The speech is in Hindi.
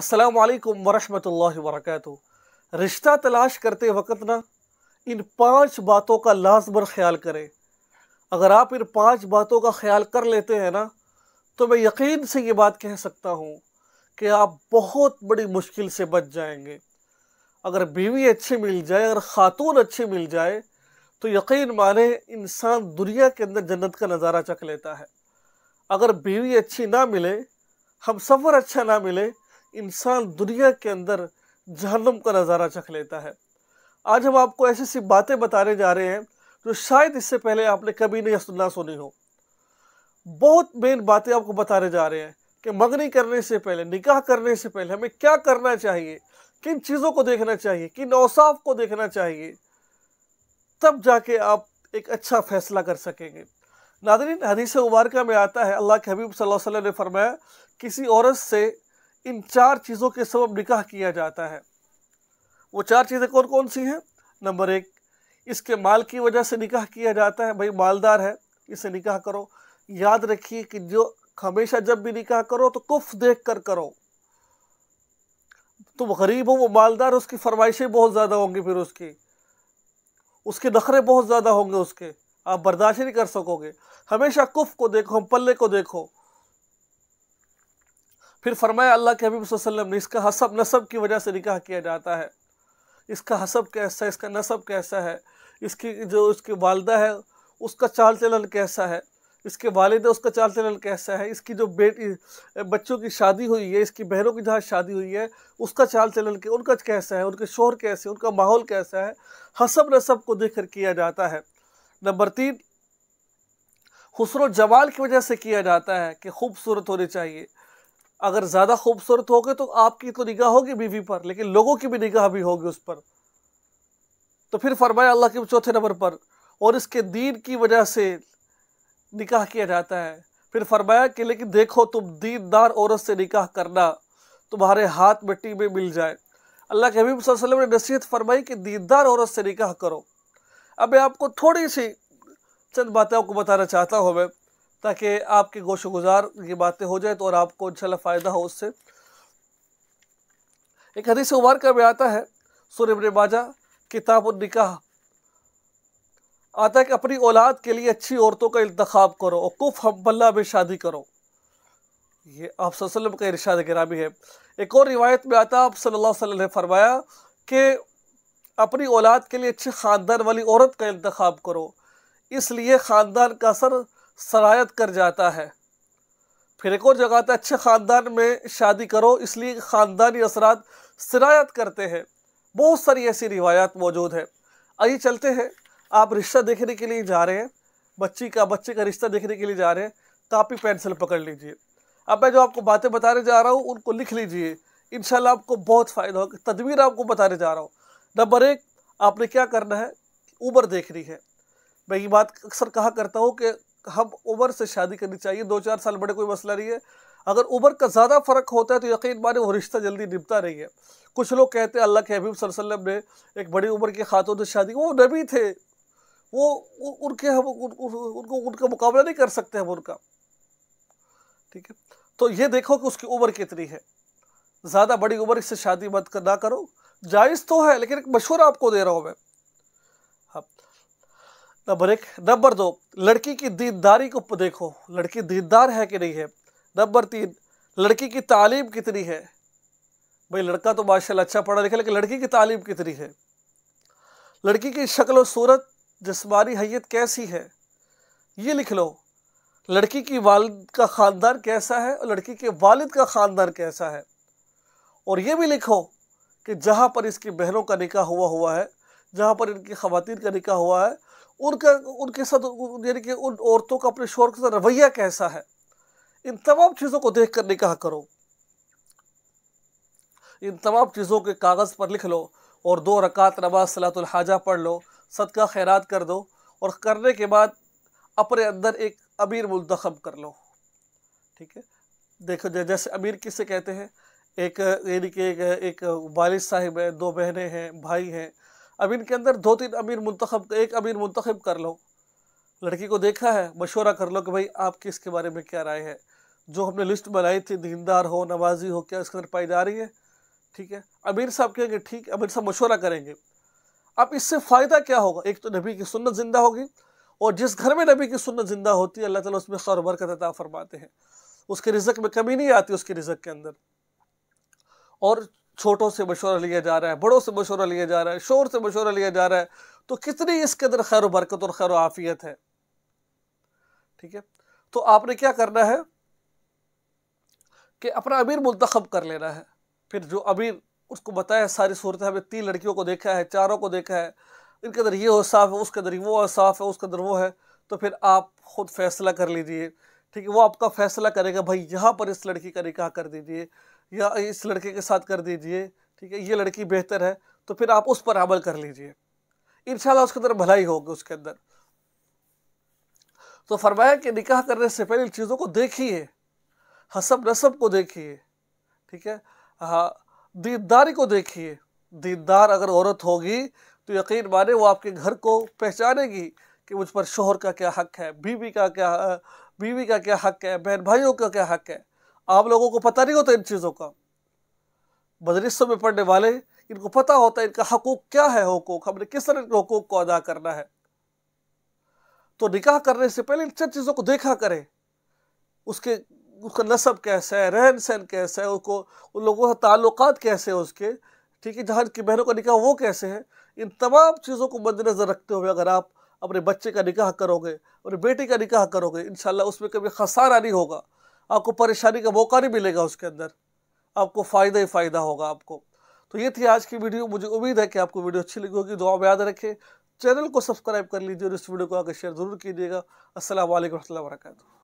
असलकम वरहमल वर्क रिश्ता तलाश करते वक्त ना इन पांच बातों का लाजमर ख्याल करें अगर आप इन पांच बातों का ख्याल कर लेते हैं ना तो मैं यकीन से ये बात कह सकता हूँ कि आप बहुत बड़ी मुश्किल से बच जाएंगे अगर बीवी अच्छी मिल जाए अगर ख़ातून अच्छी मिल जाए तो यकीन माने इंसान दुनिया के अंदर जन्नत का नज़ारा चख लेता है अगर बीवी अच्छी ना मिले हम सफ़र अच्छा ना मिले इंसान दुनिया के अंदर जहन्नम का नज़ारा चख लेता है आज हम आपको ऐसी ऐसी बातें बताने जा रहे हैं जो शायद इससे पहले आपने कभी नहीं सुनना सुनी हो बहुत मेन बातें आपको बताने जा रहे हैं कि मंगनी करने से पहले निकाह करने से पहले हमें क्या करना चाहिए किन चीज़ों को देखना चाहिए किन औसाफ को देखना चाहिए तब जाके आप एक अच्छा फैसला कर सकेंगे नादरीन हदीस उबारका में आता है अल्लाह के हबीब सल्लल्लाहु अलैहि वसल्लम ने फरमाया किसी औरत से इन चार चीज़ों के सबब निकाह किया जाता है वो चार चीज़ें कौन कौन सी हैं नंबर एक इसके माल की वजह से निकाह किया जाता है भाई मालदार है इसे निकाह करो याद रखिए कि जो हमेशा जब भी निकाह करो तो कुफ देख कर करो तुम गरीब हो वो मालदार उसकी फरमाइशें बहुत ज़्यादा होंगी फिर उसकी उसके नखरे बहुत ज़्यादा होंगे उसके आप बर्दाश्त नहीं कर सकोगे हमेशा कुफ को देखो पल्ले को देखो फिर फरमाया अल्लाह के हबीब वसल्लम ने इसका हसब नसब की वजह से निकाह किया जाता है इसका हसब कैसा है इसका नसब कैसा है इसकी जो उसकी वालदा है उसका चाल चलन कैसा है इसके वालद उसका चाल चलन कैसा है इसकी जो बेटी बच्चों की शादी हुई है इसकी बहनों की जहाँ शादी हुई है उसका चाल चलन के उनका कैसा है उनके शोहर कैसे उनका माहौल कैसा है हसब नसब को देख किया जाता है नंबर तीन हसर जवाल की वजह से किया जाता है कि खूबसूरत होने चाहिए अगर ज़्यादा खूबसूरत हो गए तो आपकी तो निगाह होगी बीवी पर लेकिन लोगों की भी निगाह भी होगी उस पर तो फिर फरमाया अल्लाह के चौथे नंबर पर और इसके दीन की वजह से निकाह किया जाता है फिर फरमाया कि लेकिन देखो तुम दीनदार औरत से निकाह करना तुम्हारे हाथ मिट्टी में मिल जाए अल्लाह के हबीब वसल्लम ने नसीहत फरमाई कि दीनदार औरत से निकाह करो अब मैं आपको थोड़ी सी चंद बातें आपको बताना चाहता हूँ मैं ताकि आपके गोश गुजार ये बातें हो जाए तो और आपको इनशा फ़ायदा हो उससे एक हदीस का भी आता है सुर ने बाजा किताब और निकाह आता है कि अपनी औलाद के लिए अच्छी औरतों का इंतखब करो और कुफ हमबल्ला में शादी करो ये आप सल्लम का इरशाद गिरामी है एक और रिवायत में आता आप सल्लल्लाहु अलैहि वसल्लम ने फरमाया कि अपनी औलाद के लिए अच्छे ख़ानदान वाली औरत का इंतखब करो इसलिए ख़ानदान का असर सरायत कर जाता है फिर एक और जगह आता है अच्छे ख़ानदान में शादी करो इसलिए ख़ानदानी असरात सरायत करते हैं बहुत सारी ऐसी रिवायात मौजूद है आइए चलते हैं आप रिश्ता देखने के लिए जा रहे हैं बच्ची का बच्चे का रिश्ता देखने के लिए जा रहे हैं कापी पेंसिल पकड़ लीजिए अब मैं जो आपको बातें बताने जा रहा हूँ उनको लिख लीजिए इन आपको बहुत फ़ायदा होगा तदबीर आपको बताने जा रहा हूँ नंबर एक आपने क्या करना है उम्र देखनी है मैं ये बात अक्सर कहा करता हूँ कि हम उम्र से शादी करनी चाहिए दो चार साल बड़े कोई मसला नहीं है अगर उम्र का ज़्यादा फ़र्क होता है तो यकीन माने वो रिश्ता जल्दी निपटा नहीं है कुछ लोग कहते हैं अल्लाह के हबीब सल्लम ने एक बड़ी उम्र की खातों से शादी वो नबी थे वो उनके हम उनको उनका मुकाबला नहीं कर सकते हम उनका ठीक है तो ये देखो कि उसकी उम्र कितनी है ज़्यादा बड़ी उम्र से शादी मत कर ना करो जायज़ तो है लेकिन एक मशवरा आपको दे रहा हूँ मैं नंबर एक नंबर दो लड़की की दीदारी को देखो लड़की दीदार है कि नहीं है नंबर तीन लड़की की तालीम कितनी है भाई लड़का तो माशाल्लाह अच्छा पढ़ा लिखा लेकिन लड़की की तालीम कितनी है लड़की की शक्ल सूरत जिसमानी हैत कैसी है ये लिख लो लड़की की वाल का ख़ानदान कैसा है और लड़की के वालिद का ख़ानदान कैसा है और ये भी लिखो कि जहाँ पर इसकी बहनों का निका हुआ हुआ है जहाँ पर इनकी ख़वान का निका हुआ है उनका उनके साथ यानी कि उन औरतों का अपने शोर के साथ रवैया कैसा है इन तमाम चीज़ों को देख कर निकाह करो इन तमाम चीज़ों के कागज़ पर लिख लो और दो रकात नमाज सलातुलहाजा पढ़ लो सदका खैरात कर दो और करने के बाद अपने अंदर एक अमीर मुंतखब कर लो ठीक है देखो जैसे अमीर किसे कहते हैं एक यानी कि एक, एक वालिद साहिब है दो बहनें हैं भाई हैं अब इनके अंदर दो तीन अमीर मंतख एक अमीर मुंतखब कर लो लड़की को देखा है मशवरा कर लो कि भाई आपकी इसके बारे में क्या राय है जो हमने लिस्ट बनाई थी दीनदार हो नवाज़ी हो क्या इसके अंदर पाई जा रही है ठीक है अमीर साहब कहेंगे ठीक अमीर साहब मशवरा करेंगे अब इससे फ़ायदा क्या होगा एक तो नबी की सुनत ज़िंदा होगी और जिस घर में नबी की सुनत ज़िंदा होती है अल्लाह ताली उसमें खौर बरकत अता फरमाते हैं उसके रिजक में कमी नहीं आती उसके रिजक के अंदर और छोटों से मशवरा लिया जा रहा है बड़ों से मशवरा लिया जा रहा है शोर से मशवरा लिया जा रहा है तो कितनी इसके अंदर खैर बरकत और खैर आफियत है ठीक है तो आपने क्या करना है कि अपना अमीर मुंतखब कर लेना है फिर जो अमीर उसको बताया सारी सूरत हमें तीन लड़कियों को देखा है चारों को देखा है इनके अंदर ये साफ है उसके अंदर वो साफ है उसके अंदर वो है तो फिर आप खुद फैसला कर लीजिए ठीक है वो आपका फैसला करेगा भाई यहाँ पर इस लड़की का निकाह कर दीजिए या इस लड़के के साथ कर दीजिए ठीक है ये लड़की बेहतर है तो फिर आप उस पर अमल कर लीजिए इंशाल्लाह उसके अंदर भलाई होगी उसके अंदर तो फरमाया कि निकाह करने से पहले इन चीज़ों को देखिए हसब नसब को देखिए ठीक है हाँ दीदारी को देखिए दीदार अगर औरत होगी तो यकीन माने वो आपके घर को पहचानेगी कि मुझ पर शोहर का क्या हक है बीवी का क्या बीवी का क्या हक है बहन भाइयों का क्या हक है आप लोगों को पता नहीं होता इन चीज़ों का मदरसों में पढ़ने वाले इनको पता होता है इनका हकूक क्या है हकूक हमने किस तरह इनके हकूक को अदा करना है तो निकाह करने से पहले इन सब चीज़ों को देखा करें उसके उसका नसब कैसा है रहन सहन कैसा है उसको उन लोगों से ताल्लुक कैसे हैं उसके ठीक है जहाँ की बहनों का निकाह वो कैसे है इन तमाम चीज़ों को मद्देनज़र रखते हुए अगर आप अपने बच्चे का निकाह करोगे अपने बेटे का निकाह करोगे इन उसमें कभी खसारा नहीं होगा आपको परेशानी का मौका नहीं मिलेगा उसके अंदर आपको फ़ायदा ही फ़ायदा होगा आपको तो ये थी आज की वीडियो मुझे उम्मीद है कि आपको वीडियो अच्छी लगी होगी दुआ में याद रखें चैनल को सब्सक्राइब कर लीजिए और इस वीडियो को आगे शेयर जरूर कीजिएगा असल वरहमल वर्का